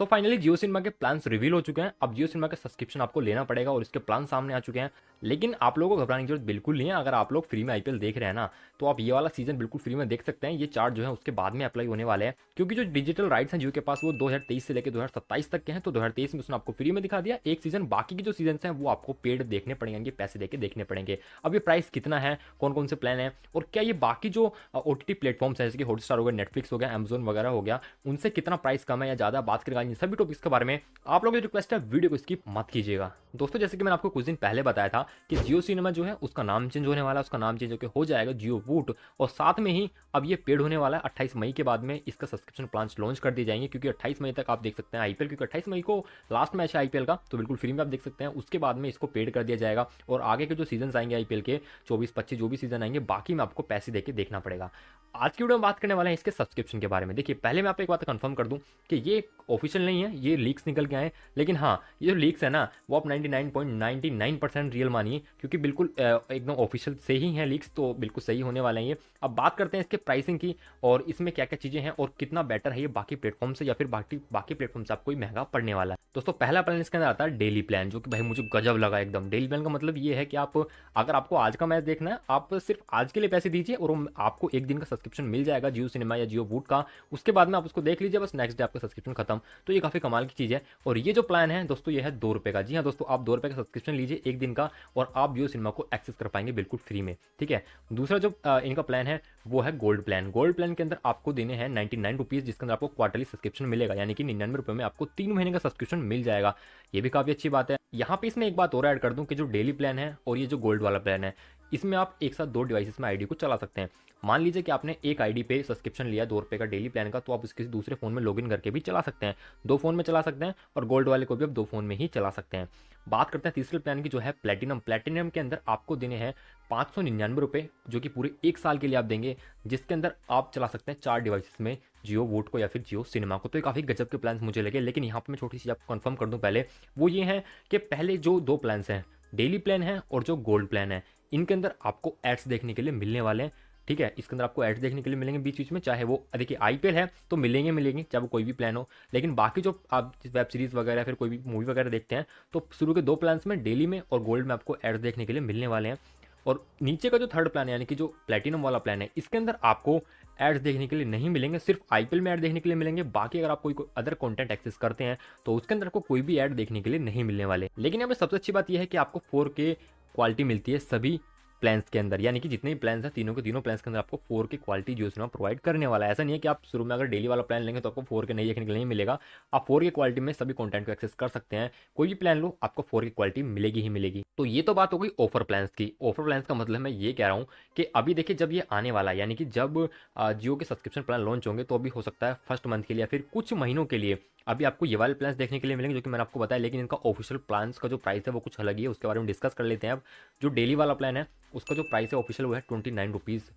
तो finally Jio cinema के plans reveal हो चुके हैं अब जियो सिनेमा का सब्सक्रिप्शन आपको लेना पड़ेगा और इसके प्लान सामने आ चुके हैं लेकिन आप लोगों को घबराने की जरूरत बिल्कुल नहीं है अगर आप लोग फ्री में आईपीएल देख रहे हैं ना तो आप ये वाला सीजन बिल्कुल फ्री में देख सकते हैं ये चार्ट जो है उसके बाद में अप्लाई होने वाले हैं क्योंकि जो डिजिटल राइट्स हैं जियो के पास वो दो से लेकर दो तक के हैं तो दो में उसने आपको फ्री में दिखा दिया एक सीजन बाकी के जो सीजन है वो आपको पेड देखने पड़ेंगे पैसे देकर देखने पड़ेंगे अब ये प्राइस कितना है कौन कौन से प्लान है और क्या ये बाकी जो ओ टी प्लेटफॉर्म्स है जैसे कि हॉटस्टार हो गया नेटफ्लिक्स हो गया अमेजोन वगैरह हो गया उनसे कितना प्राइस कम है या ज़्यादा बात करेगा इन सभी टॉपिक्स के बारे में आप लोगों की रिक्वेस्ट है वीडियो को स्किप मत कीजिएगा दोस्तों जैसे कि मैंने आपको कुछ दिन पहले बताया था कि जियो सिनेमा जो है उसका नाम चेंज होने वाला है उसका नाम चेंज होकर हो जाएगा जियो वूट और साथ में ही अब ये पेड होने वाला है अट्ठाईस मई के बाद में इसका सब्सक्रिप्शन प्लान लॉन्च कर दिए जाएंगे क्योंकि अट्ठाईस मई तक आप देख सकते हैं आईपीएल क्योंकि अट्ठाईस मई को लास्ट मैच है आईपीएल का तो बिल्कुल फ्री में आप देख सकते हैं उसके बाद में इसको पेड कर दिया जाएगा और आगे के जो सीजन आएंगे आईपीएल के चौबीस पच्चीस जो भी सीजन आएंगे बाकी में आपको पैसे देकर देखना पड़ेगा आज की वीडियो में बात करने वाले हैं इसके सब्सक्रिप्शन के बारे में देखिए पहले मैं आपको एक बात कंफर्म कर दूं कि ये ऑफिशियल ऑफिशियल नहीं है ये लीक्स निकल के आए लेकिन हाँ ये जो लीक्स है ना वो आप 99.99 परसेंट रियल मानिए क्योंकि बिल्कुल एकदम ऑफिशियल से ही है लीक्स तो बिल्कुल सही होने वाला है ये अब बात करते हैं इसके प्राइसिंग की और इसमें क्या क्या चीज़ें हैं और कितना बेटर है ये बाकी प्लेटफॉर्म से या फिर बाकी बाकी प्लेटफॉर्म से आपको महंगा पड़ने वाला है दोस्तों पहला प्लान इसके अंदर आता है डेली प्लान जो कि भाई मुझे गजब लगा एकदम डेली प्लान का मतलब ये है कि आप अगर आपको आज का मैच देखना है आप सिर्फ आज के लिए पैसे दीजिए और आपको एक दिन का सब्सक्रिप्शन मिल जाएगा जियो सिनेमा या जियो वूट का उसके बाद में आप उसको देख लीजिए बस नेक्स्ट डे आपका सब्सक्रिप्शन खत्म तो ये काफ़ी कमाल की चीज़ है और ये जो प्लान है दोस्तों ये है दो रुपए का जी हाँ दोस्तों आप दो रुपए का सब्सक्रिप्शन लीजिए एक दिन का और आप जियो सिनेमा को एक्सेस कर पाएंगे बिल्कुल फ्री में ठीक है दूसरा जो इनका प्लान है वो है गोल्ड प्लान गोल्ड प्लान के अंदर आपको देने हैं नाइन्टी नाइन रुपीज़ जिसके अंदर आपको क्वार्टरली सब्सक्रिप्शन मिलेगा यानी कि निन्यानवे रुपये में आपको तीन महीने का सब्सक्रिप्शन ऑप्शन मिल जाएगा ये भी काफ़ी अच्छी बात है यहाँ पे इसमें एक बात और ऐड कर दूँ कि जो डेली प्लान है और ये जो गोल्ड वाला प्लान है इसमें आप एक साथ दो डिवाइसेस में आईडी को चला सकते हैं मान लीजिए कि आपने एक आईडी पे सब्सक्रिप्शन लिया दो रुपये का डेली प्लान का तो आप उसके दूसरे फ़ोन में लॉगिन करके भी चला सकते हैं दो फ़ोन में चला सकते हैं और गोल्ड वाले को भी आप दो फ़ोन में ही चला सकते हैं बात करते हैं तीसरे प्लान की जो है प्लेटिनम प्लेटिनम के अंदर आपको देने हैं पाँच सौ निन्यानवे रुपये जो कि पूरे एक साल के लिए आप देंगे जिसके अंदर आप चला सकते हैं चार डिवाइसेस में जियो वोट को या फिर जियो सिनेमा को तो ये काफ़ी गजब के प्लान्स मुझे लगे लेकिन यहाँ पर मैं छोटी सी आपको कन्फर्म कर दूँ पहले वो ये हैं कि पहले जो दो प्लान्स हैं डेली प्लान है और जो गोल्ड प्लान है इनके अंदर आपको एड्स देखने के लिए मिलने वाले हैं ठीक है इसके अंदर आपको एड्स देखने के लिए मिलेंगे बीच बीच में चाहे वो देखिए आईपीएल है तो मिलेंगे मिलेंगे चाहे वो कोई भी प्लान हो लेकिन बाकी जो आप वेब सीरीज़ वगैरह फिर कोई भी मूवी वगैरह देखते हैं तो शुरू के दो प्लान्स में डेली में और गोल्ड में आपको एड्स देखने के लिए मिलने वाले हैं और नीचे का जो थर्ड प्लान है यानी कि जो प्लेटिनम वाला प्लान है इसके अंदर आपको एड्स देखने के लिए नहीं मिलेंगे सिर्फ आईपीएल में एड देखने के लिए मिलेंगे बाकी अगर आप कोई अदर कंटेंट एक्सेस करते हैं तो उसके अंदर आपको कोई भी ऐड देखने के लिए नहीं मिलने वाले लेकिन यहाँ पर सबसे अच्छी बात यह है कि आपको फोर क्वालिटी मिलती है सभी प्लान्स के अंदर यानी कि जितने भी प्लान्स हैं तीनों के तीनों प्लान्स के अंदर आपको फोर के क्वालिटी जो है प्रोवाइड करने वाला है ऐसा नहीं है कि आप शुरू में अगर डेली वाला प्लान लेंगे तो आपको फोर के नहीं देखने के लिए मिलेगा आप फोर के क्वालिटी में सभी कॉन्टेंट को एक्सेस कर सकते हैं कोई भी प्लान लो आपको फोर की क्वालिटी मिलेगी ही मिलेगी तो ये तो बात हो गई ऑफर प्लान्स की ऑफर प्लान्स का मतलब मैं ये कह रहा हूँ कि अभी देखिए जब ये आने वाला है यानी कि जब जियो के सब्सक्रिप्शन प्लान लॉन्च होंगे तो अभी हो सकता है फर्स्ट मंथ के लिए या फिर कुछ महीनों के लिए अभी आपको ये वाले प्लान्स देखने के लिए मिलेंगे जो कि मैंने आपको बताया लेकिन इनका ऑफिशियल प्लान्स का जो प्राइस है वो कुछ अलग ही है उसके बारे में डिस्कस कर लेते हैं अब जो डेली वाला प्लान है उसका जो प्राइस है ऑफिशियल वो है twenty nine rupees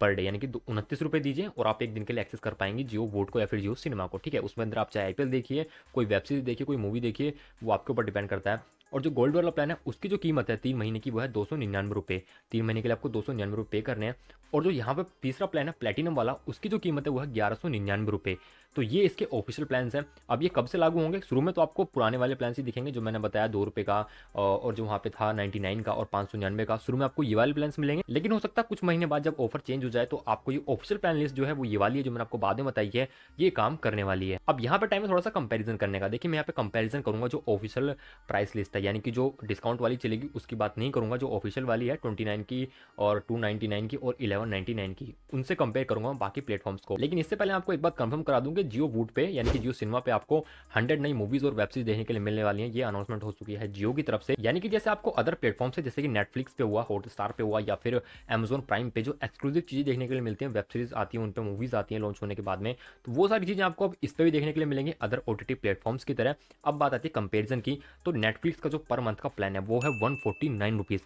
per day यानी कि उनतीस रुपये दीजिए और आप एक दिन के लिए एक्सेस कर पाएंगे जियो वोट को या फिर जियो सिनेमा को ठीक है उसमें अंदर आप चाहे आई देखिए कोई वेब सीरीज देखिए कोई मूवी देखिए वो आपके ऊपर डिपेंड करता है और जो गोल्ड वाला प्लान है उसकी जो कीमत है तीन महीने की वो है दो सौ निन्यानवे रुपये तीन महीने के लिए आपको दो सौ निन्यानवे रुपये पे करने हैं और जो यहाँ पे तीसरा प्लान है प्लेटिनम वाला उसकी जो कीमत है वो है ग्यारह सौ निन्यानवे रुपये तो ये इसके ऑफिशियल प्लान्स हैं अब ये कब से लागू होंगे शुरू में तो आपको पुराने वाले प्लान्स ही दिखेंगे जो मैंने बताया दो रुपये का और जो वहाँ पे था नाइन का और पाँच का शुरू में आपको ये वाले प्लान्स मिलेंगे लेकिन हो सकता है कुछ महीने बाद जब ऑफर चेंज हो जाए तो आपको ये ऑफिशियल प्लान लिस्ट जो है वो ये वाली है जो मैंने आपको बाद में बताई है ये काम करने वाली है अब यहाँ पर टाइम है थोड़ा सा कंपेरिजन करने का देखिए मैं यहाँ पर कंपेरिजन करूँगा जो ऑफिशियल प्राइस लिस्ट है यानी कि जो डिस्काउंट वाली चलेगी उसकी बात नहीं करूँगा जो ऑफिशियल वाली है ट्वेंटी की और टू की और इलेवन और 99 की उनसे कंपेयर करूंगा बाकी प्लेटफॉर्म्स को लेकिन इससे पहले आपको एक बात कंफर्म करा दूं कि जियो वूट पे यानी कि जियो सिनेमा पे आपको 100 नई मूवीज और वेब सीरीज देखने के लिए मिलने वाली है ये अनाउंसमेंट हो चुकी है जियो की तरफ से यानी कि जैसे आपको अदर प्लेटफॉर्म से जैसे कि नेटफ्लिक्स पे हुआ हॉटस्टार पे हुआ या फिर अमेजोन प्राइम पे जो एक्सक्लूसिव चीजें देखने के लिए मिलती है वेब सीरीज आती है उन पर मूवीज आती है लॉन्च होने के बाद में तो वो सारी चीजें आपको इस पर भी देखने के लिए मिलेंगे अदर ओ टी प्लेटफॉर्म्स की तरह अब बात आती है कंपेरिजन की तो नेटफ्लिक्स का जो पर मंथ का प्लान है वो है वन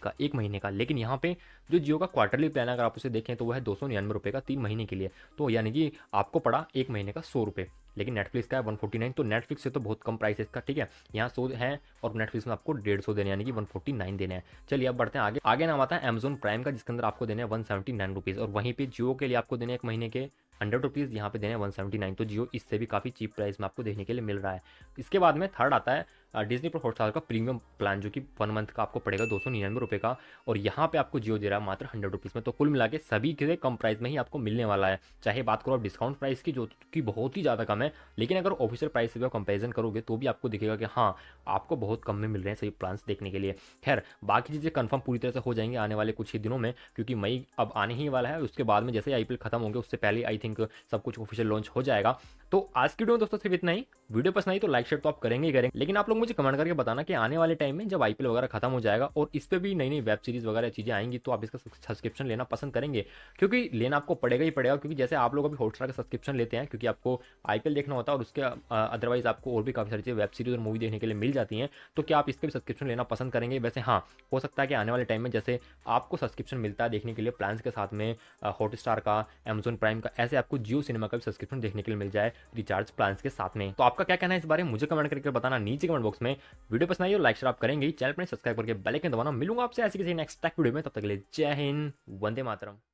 का एक महीने का लेकिन यहाँ पे जो जियो का क्वार्टरली प्लान अगर आप उसे देखें तो वह दो सौ निन्यानवे रुपये का तीन महीने के लिए तो यानी कि आपको पड़ा एक महीने का सौ रुपये लेकिन नेटफ्लिक्स का है वन फोर्टी नाइन तो नेटफ्लिक्स से तो बहुत कम प्राइस है इसका ठीक है यहाँ सौ है और नेटफ्लिक्स में आपको डेढ़ सौ देने यानी कि वन फोर्टी नाइन देने हैं चलिए अब बढ़ते हैं आगे आगे नाम आता है अमेजोन प्राइम का जिसके अंदर आपको देने वन सेवेंटी नाइन रुपीज़ और वहीं पर जियो के लिए आपको देने एक महीने के हंड्रेड रुपीज़ यहाँ पे देने वन सेवेंटी नाइन तो जियो इससे भी काफ़ी चीप प्राइस में आपको देखने के लिए मिल रहा है इसके बाद में थर्ड आता है डिजनी प्लस हॉटस्टार का प्रीमियम प्लान जो कि वन मंथ का आपको पड़ेगा दो सौ निन्यानवे रुपये का और यहाँ पे आपको जियो दे रहा है मात्र हंड्रेड रुपीज़ में तो कुल मिला के सभी के कम प्राइस में ही आपको मिलने वाला है चाहे बात करो आप डिस्काउंट प्राइस की जो कि बहुत ही ज़्यादा कम है लेकिन अगर ऑफिशियल प्राइस से भी आप कंपेरिजन करोगे तो भी आपको दिखेगा कि हाँ आपको बहुत कम में मिल रहे हैं सभी प्लान्स देखने के लिए खैर बाकी चीज़ें कन्फर्म पूरी तरह से हो जाएंगे आने वाले कुछ ही दिनों में क्योंकि मई अब आने ही वाला है उसके बाद में जैसे आई खत्म होंगे उससे पहले आई थिंक सब कुछ ऑफिशियल लॉन्च हो जाएगा तो आज की वीडियो में दोस्तों सिर्फ इतना ही वीडियो पसंद आई तो लाइक शेयर तो आप करेंगे ही करेंगे लेकिन आप लोग मुझे कमेंट करके बताना कि आने वाले टाइम में जब आईपीएल वगैरह खत्म हो जाएगा और इस पर भी नई नई वेब सीरीज वगैरह चीज़ें आएंगी तो आप इसका सब्सक्रिप्शन लेना पसंद करेंगे क्योंकि लेना आपको पड़ेगा ही पड़ेगा क्योंकि जैसे आप लोग अभी हॉटस्टार का सब्सक्रिप्शन लेते हैं क्योंकि आपको आईपीएल देखना होता है और उसके अदरवाइज आपको और भी काफ़ी सारी चीज़ें वेब सीरीज और मूवी देखने के लिए मिल जाती है तो क्या आप इसका भी सब्सक्रिप्शन लेना पसंद करेंगे वैसे हाँ हो सकता है कि आने वाले टाइम में जैसे आपको सब्सक्रिप्शन मिलता है देखने के लिए प्लान्स के साथ में हॉटस्टार का अमेजोन प्राइम का ऐसे आपको जियो सिनेमा का भी सब्सक्रिप्शन देखने के लिए मिल जाए रिचार्ज प्लान्स के साथ में तो आपका क्या कहना है इस बारे में मुझे कमेंट करके बताना नीचे कमेंट बॉक्स में वीडियो पसंद आई हो लाइक शेयर आप करेंगे चैनल पर सब्सक्राइब करके बेल आइकन दबाना मिलूंगा आपसे ऐसे किसी नेक्स्ट टेक वीडियो में तब तक ले जय हिंद वंदे मातरम